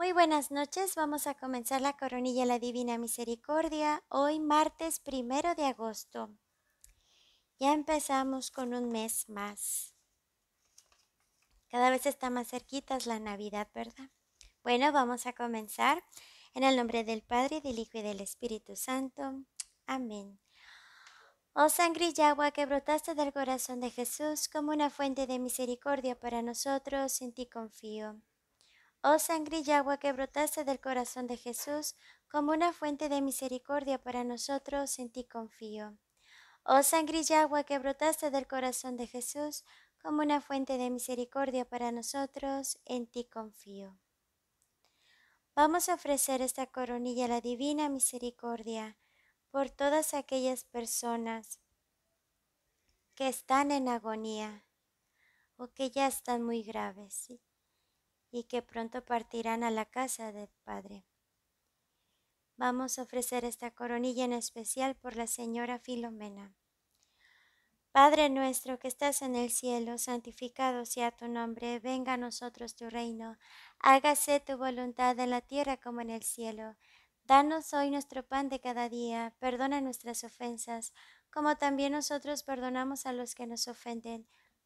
Muy buenas noches, vamos a comenzar la coronilla de la Divina Misericordia hoy martes primero de agosto. Ya empezamos con un mes más. Cada vez está más cerquita la Navidad, ¿verdad? Bueno, vamos a comenzar en el nombre del Padre, del Hijo y del Espíritu Santo. Amén. Oh sangre y agua que brotaste del corazón de Jesús como una fuente de misericordia para nosotros, en ti confío. Oh sangre y agua que brotaste del corazón de Jesús, como una fuente de misericordia para nosotros, en ti confío. Oh sangre y agua que brotaste del corazón de Jesús, como una fuente de misericordia para nosotros, en ti confío. Vamos a ofrecer esta coronilla a la divina misericordia por todas aquellas personas que están en agonía o que ya están muy graves y que pronto partirán a la casa del Padre. Vamos a ofrecer esta coronilla en especial por la señora Filomena. Padre nuestro que estás en el cielo, santificado sea tu nombre, venga a nosotros tu reino, hágase tu voluntad en la tierra como en el cielo. Danos hoy nuestro pan de cada día, perdona nuestras ofensas, como también nosotros perdonamos a los que nos ofenden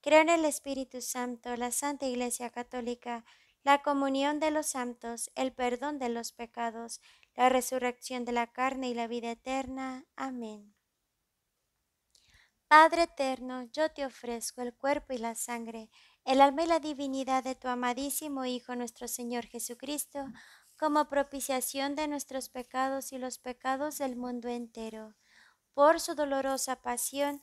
Creo en el Espíritu Santo, la Santa Iglesia Católica, la comunión de los santos, el perdón de los pecados, la resurrección de la carne y la vida eterna. Amén. Padre eterno, yo te ofrezco el cuerpo y la sangre, el alma y la divinidad de tu amadísimo Hijo nuestro Señor Jesucristo, como propiciación de nuestros pecados y los pecados del mundo entero. Por su dolorosa pasión,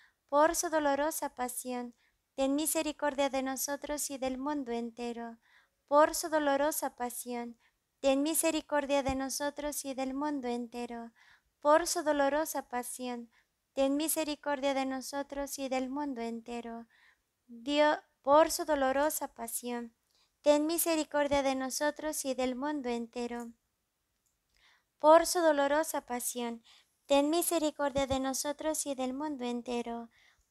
por su dolorosa pasión, ten misericordia de nosotros y del mundo entero. Por su dolorosa pasión, ten misericordia de nosotros y del mundo entero. Por su dolorosa pasión, ten misericordia de nosotros y del mundo entero. Dios, por su dolorosa pasión, ten misericordia de nosotros y del mundo entero. Por su dolorosa pasión, ten misericordia de nosotros y del mundo entero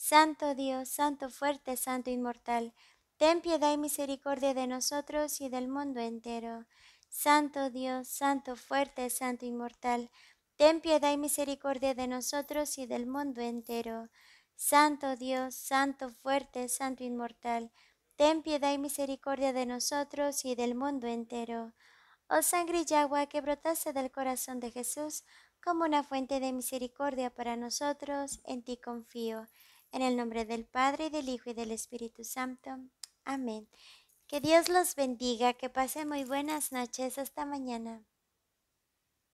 Santo Dios, Santo fuerte, Santo inmortal, ten piedad y misericordia de nosotros y del mundo entero. Santo Dios, Santo fuerte, Santo inmortal, ten piedad y misericordia de nosotros y del mundo entero. Santo Dios, Santo fuerte, Santo inmortal, ten piedad y misericordia de nosotros y del mundo entero. Oh sangre y agua que brotaste del corazón de Jesús, como una fuente de misericordia para nosotros, en ti confío. En el nombre del Padre, y del Hijo, y del Espíritu Santo. Amén. Que Dios los bendiga, que pasen muy buenas noches. Hasta mañana.